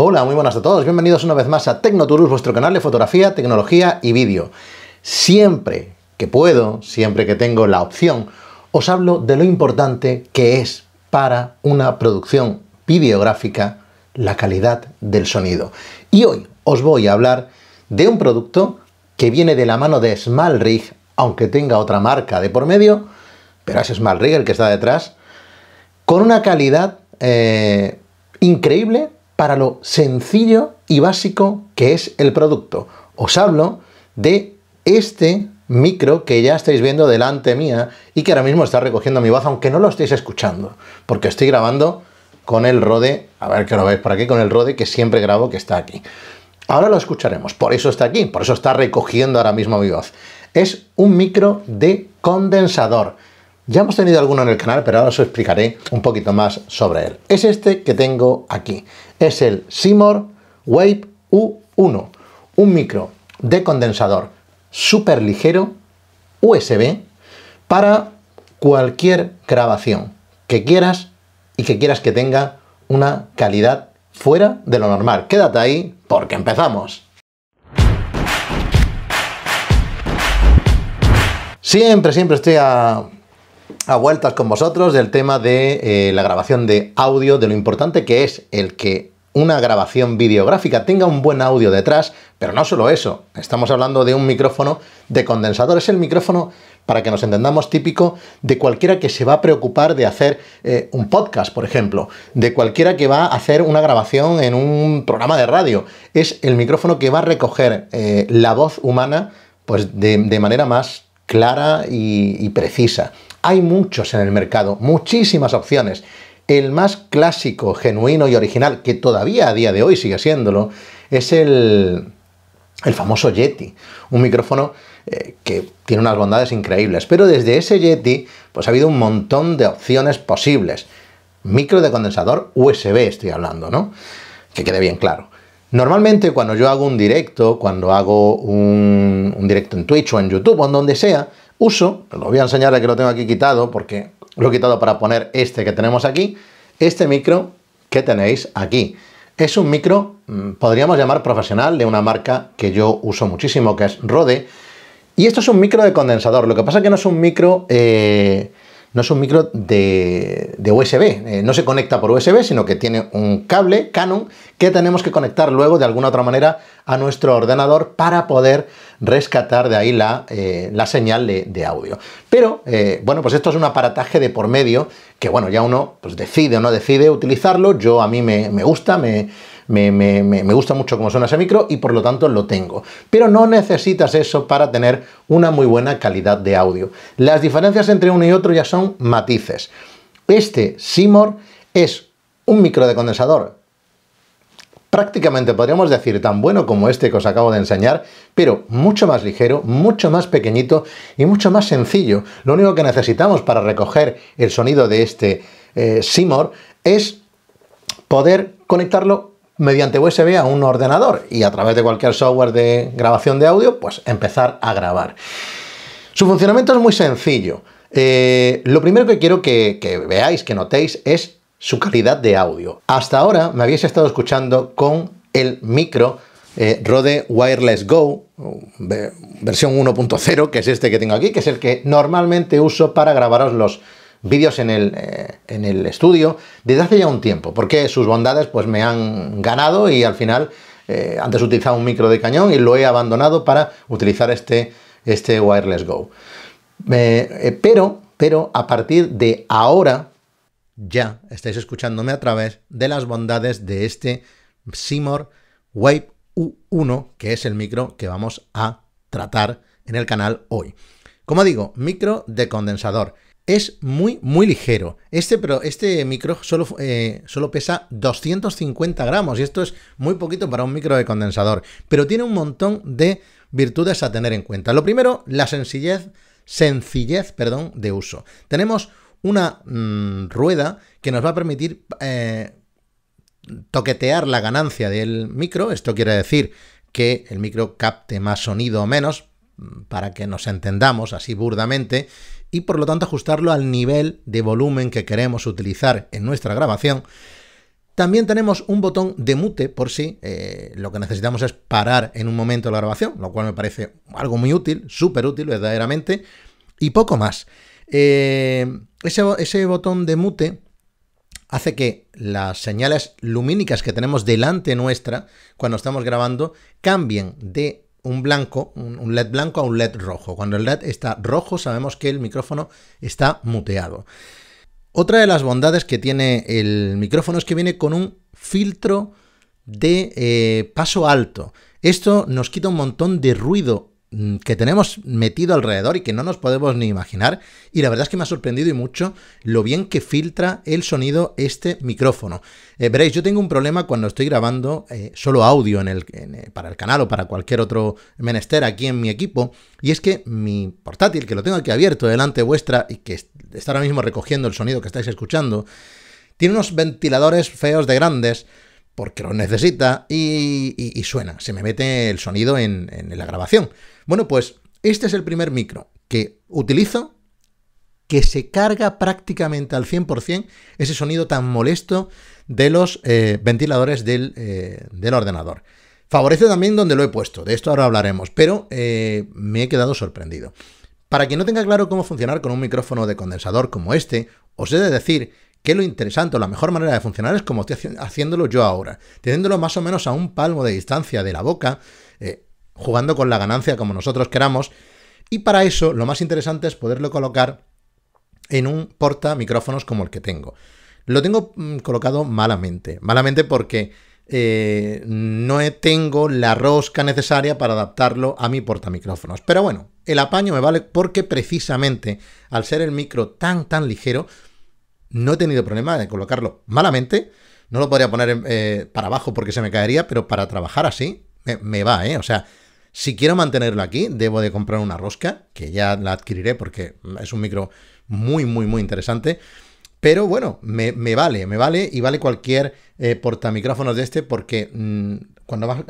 Hola, muy buenas a todos. Bienvenidos una vez más a Tecnoturus, vuestro canal de fotografía, tecnología y vídeo. Siempre que puedo, siempre que tengo la opción, os hablo de lo importante que es para una producción videográfica la calidad del sonido. Y hoy os voy a hablar de un producto que viene de la mano de Smallrig, aunque tenga otra marca de por medio, pero es Smallrig el que está detrás, con una calidad eh, increíble para lo sencillo y básico que es el producto. Os hablo de este micro que ya estáis viendo delante mía y que ahora mismo está recogiendo mi voz, aunque no lo estéis escuchando, porque estoy grabando con el Rode, a ver que lo veis por aquí, con el Rode que siempre grabo que está aquí. Ahora lo escucharemos, por eso está aquí, por eso está recogiendo ahora mismo mi voz. Es un micro de condensador. Ya hemos tenido alguno en el canal, pero ahora os explicaré un poquito más sobre él. Es este que tengo aquí. Es el Seymour Wave U1, un micro de condensador súper ligero USB para cualquier grabación que quieras y que quieras que tenga una calidad fuera de lo normal. Quédate ahí porque empezamos. Siempre, siempre estoy a a vueltas con vosotros del tema de eh, la grabación de audio, de lo importante que es el que una grabación videográfica tenga un buen audio detrás, pero no solo eso, estamos hablando de un micrófono de condensador, es el micrófono, para que nos entendamos, típico de cualquiera que se va a preocupar de hacer eh, un podcast, por ejemplo, de cualquiera que va a hacer una grabación en un programa de radio, es el micrófono que va a recoger eh, la voz humana pues de, manera más clara y precisa. Hay muchos en el mercado, muchísimas opciones. El más clásico, genuino y original, que todavía a día de hoy sigue siéndolo, es el, famoso Yeti, un micrófono eh, que tiene unas bondades increíbles. Pero desde ese Yeti, pues ha habido un montón de opciones posibles. Micro de condensador USB estoy hablando, ¿no? Que quede bien claro. Normalmente cuando yo hago un directo, cuando hago un, directo en Twitch o en YouTube o en donde sea, uso, lo voy a enseñar que lo tengo aquí quitado, porque lo he quitado para poner este que tenemos aquí, este micro que tenéis aquí. Es un micro, mm, podríamos llamar profesional, de una marca que yo uso muchísimo, que es Rode. Y esto es un micro de condensador. Lo que pasa es que no es un micro eh, no es un micro de, USB, eh, no se conecta por USB, sino que tiene un cable Canon que tenemos que conectar luego de alguna otra manera a nuestro ordenador para poder rescatar de ahí la, eh, la señal de, audio. Pero, eh, bueno, pues esto es un aparataje de por medio que, bueno, ya uno pues decide o no decide utilizarlo. Yo a mí me, me gusta, me me, gusta mucho cómo suena ese micro y por lo tanto lo tengo. Pero no necesitas eso para tener una muy buena calidad de audio. Las diferencias entre uno y otro ya son matices. Este Seymour es un micro de condensador prácticamente podríamos decir tan bueno como este que os acabo de enseñar, pero mucho más ligero, mucho más pequeñito y mucho más sencillo. Lo único que necesitamos para recoger el sonido de este eh, Seymour es poder conectarlo mediante USB a un ordenador y a través de cualquier software de grabación de audio, pues empezar a grabar. Su funcionamiento es muy sencillo. Eh, lo primero que quiero que, veáis, que notéis, es su calidad de audio. Hasta ahora me habéis estado escuchando con el micro eh, Rode Wireless Go, versión 1.0, que es este que tengo aquí, que es el que normalmente uso para grabaros los vídeos eh, en el, estudio desde hace ya un tiempo, porque sus bondades pues me han ganado y al final eh, antes utilizaba un micro de cañón y lo he abandonado para utilizar este, este Wireless Go. Eh, pero, pero a partir de ahora ya estáis escuchándome a través de las bondades de este Seymour Wave U1, que es el micro que vamos a tratar en el canal hoy. Como digo, micro de condensador. Es muy, muy ligero. Este, pero este micro solo, eh, solo pesa 250 gramos y esto es muy poquito para un micro de condensador. Pero tiene un montón de virtudes a tener en cuenta. Lo primero, la sencillez, sencillez perdón, de uso. Tenemos una mm, rueda que nos va a permitir eh, toquetear la ganancia del micro. Esto quiere decir que el micro capte más sonido o menos, Mm, para que nos entendamos así burdamente, y por lo tanto ajustarlo al nivel de volumen que queremos utilizar en nuestra grabación. También tenemos un botón de mute por si eh, lo que necesitamos es parar en un momento la grabación, lo cual me parece algo muy útil, súper útil verdaderamente, y poco más. Eh, ese botón de mute hace que las señales lumínicas que tenemos delante nuestra cuando estamos grabando cambien de un blanco, un LED blanco a un LED rojo. Cuando el LED está rojo sabemos que el micrófono está muteado. Otra de las bondades que tiene el micrófono es que viene con un filtro de eh, paso alto. Esto nos quita un montón de ruido Mm, que tenemos metido alrededor y que no nos podemos ni imaginar. Y la verdad es que me ha sorprendido y mucho lo bien que filtra el sonido este micrófono. Eh, veréis, yo tengo un problema cuando estoy grabando eh, solo audio en el, eh, para el canal o para cualquier otro menester aquí en mi equipo. Y es que mi portátil, que lo tengo aquí abierto delante vuestra y que está ahora mismo recogiendo el sonido que estáis escuchando, tiene unos ventiladores feos de grandes porque lo necesita y, y, suena, se me mete el sonido en, la grabación. Bueno, pues este es el primer micro que utilizo que se carga prácticamente al 100% ese sonido tan molesto de los eh, ventiladores eh, del, ordenador. Favorece también donde lo he puesto, de esto ahora hablaremos, pero eh, me he quedado sorprendido. Para quien no tenga claro cómo funcionar con un micrófono de condensador como este, os he de decir que lo interesante o la mejor manera de funcionar es como estoy haciéndolo yo ahora, teniéndolo más o menos a un palmo de distancia de la boca, eh, jugando con la ganancia como nosotros queramos, y para eso lo más interesante es poderlo colocar en un porta micrófonos como el que tengo. Lo tengo mm, colocado malamente, malamente porque eh, no tengo la rosca necesaria para adaptarlo a mi porta micrófonos Pero bueno, el apaño me vale porque precisamente al ser el micro tan tan ligero, no he tenido problema de colocarlo malamente. No lo podría poner eh, para abajo porque se me caería, pero para trabajar así me, va, ¿eh? O sea, si quiero mantenerlo aquí, debo de comprar una rosca, que ya la adquiriré porque es un micro muy, muy, muy interesante. Pero bueno, me, vale, me vale y vale cualquier eh, portamicrófonos de este porque mm, cuando vas,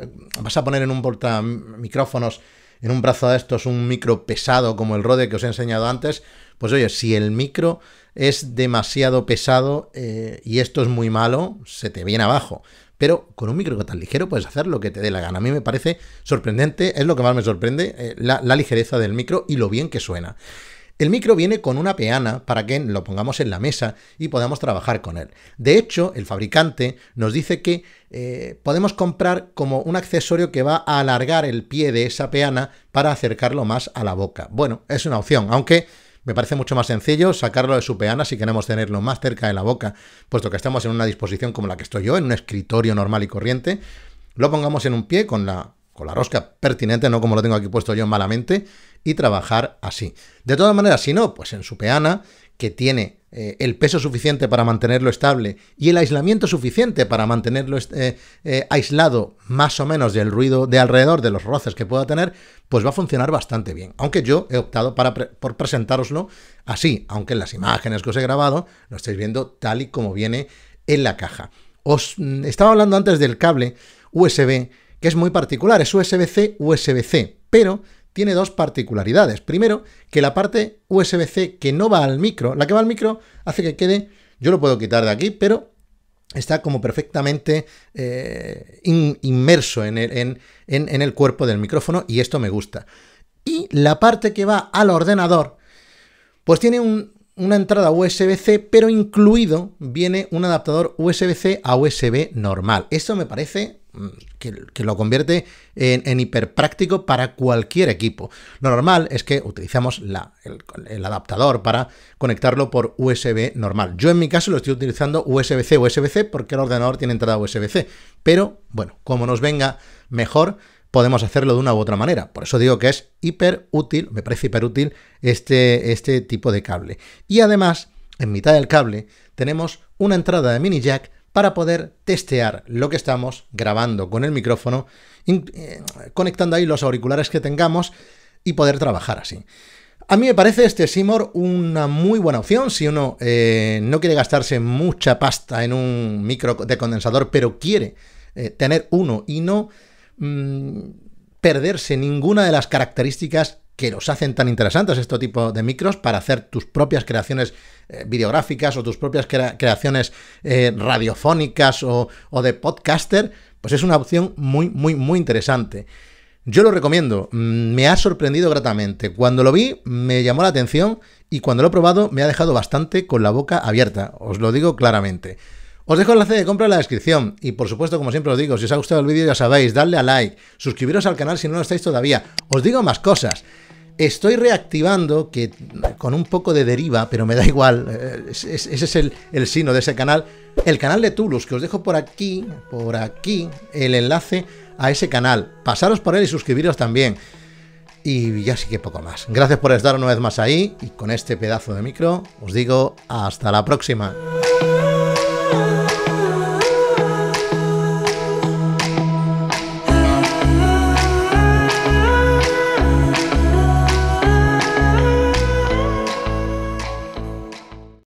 vas, a poner en un portamicrófonos, en un brazo de estos, un micro pesado como el Rode que os he enseñado antes, pues oye, si el micro es demasiado pesado eh, y esto es muy malo, se te viene abajo. Pero con un micro tan ligero puedes hacer lo que te dé la gana. A mí me parece sorprendente, es lo que más me sorprende, eh, la, ligereza del micro y lo bien que suena. El micro viene con una peana para que lo pongamos en la mesa y podamos trabajar con él. De hecho, el fabricante nos dice que eh, podemos comprar como un accesorio que va a alargar el pie de esa peana para acercarlo más a la boca. Bueno, es una opción, aunque me parece mucho más sencillo sacarlo de su peana si queremos tenerlo más cerca de la boca, puesto que estamos en una disposición como la que estoy yo, en un escritorio normal y corriente. Lo pongamos en un pie con la, con la rosca pertinente, no como lo tengo aquí puesto yo malamente, y trabajar así. De todas maneras, si no, pues en su peana, que tiene eh, el peso suficiente para mantenerlo estable y el aislamiento suficiente para mantenerlo eh, eh, aislado más o menos del ruido de alrededor, de los roces que pueda tener, pues va a funcionar bastante bien. Aunque yo he optado para por presentároslo así, aunque en las imágenes que os he grabado lo estáis viendo tal y como viene en la caja. Os mm, estaba hablando antes del cable USB, que es muy particular, es USB-C, USB-C, pero tiene dos particularidades. Primero, que la parte USB-C que no va al micro, la que va al micro hace que quede, yo lo puedo quitar de aquí, pero está como perfectamente eh, inmerso en el, cuerpo del micrófono y esto me gusta. Y la parte que va al ordenador, pues tiene una entrada USB-C, pero incluido viene un adaptador USB-C a USB normal. Esto me parece que, lo convierte en, hiper hiperpráctico para cualquier equipo. Lo normal es que utilizamos el, adaptador para conectarlo por USB normal. Yo en mi caso lo estoy utilizando USB-C USB-C porque el ordenador tiene entrada USB-C. Pero bueno, como nos venga mejor, podemos hacerlo de una u otra manera. Por eso digo que es hiper útil, me parece hiper útil este, este tipo de cable. Y además, en mitad del cable tenemos una entrada de mini jack para poder testear lo que estamos grabando con el micrófono, eh, conectando ahí los auriculares que tengamos y poder trabajar así. A mí me parece este Simor una muy buena opción si uno eh, no quiere gastarse mucha pasta en un micro de condensador, pero quiere eh, tener uno y no mm, perderse ninguna de las características que los hacen tan interesantes este tipo de micros para hacer tus propias creaciones eh, videográficas o tus propias creaciones eh, radiofónicas o, de podcaster, pues es una opción muy, muy, muy interesante. Yo lo recomiendo, mm, me ha sorprendido gratamente. Cuando lo vi me llamó la atención y cuando lo he probado me ha dejado bastante con la boca abierta, os lo digo claramente. Os dejo el enlace de compra en la descripción y por supuesto, como siempre os digo, si os ha gustado el vídeo ya sabéis, darle a like, suscribiros al canal si no lo estáis todavía. Os digo más cosas. Estoy reactivando, que con un poco de deriva, pero me da igual, eh, ese es el, el signo de ese canal, el canal de Toulouse, que os dejo por aquí, por aquí, el enlace a ese canal. Pasaros por él y suscribiros también. Y ya sí que poco más. Gracias por estar una vez más ahí y con este pedazo de micro os digo hasta la próxima.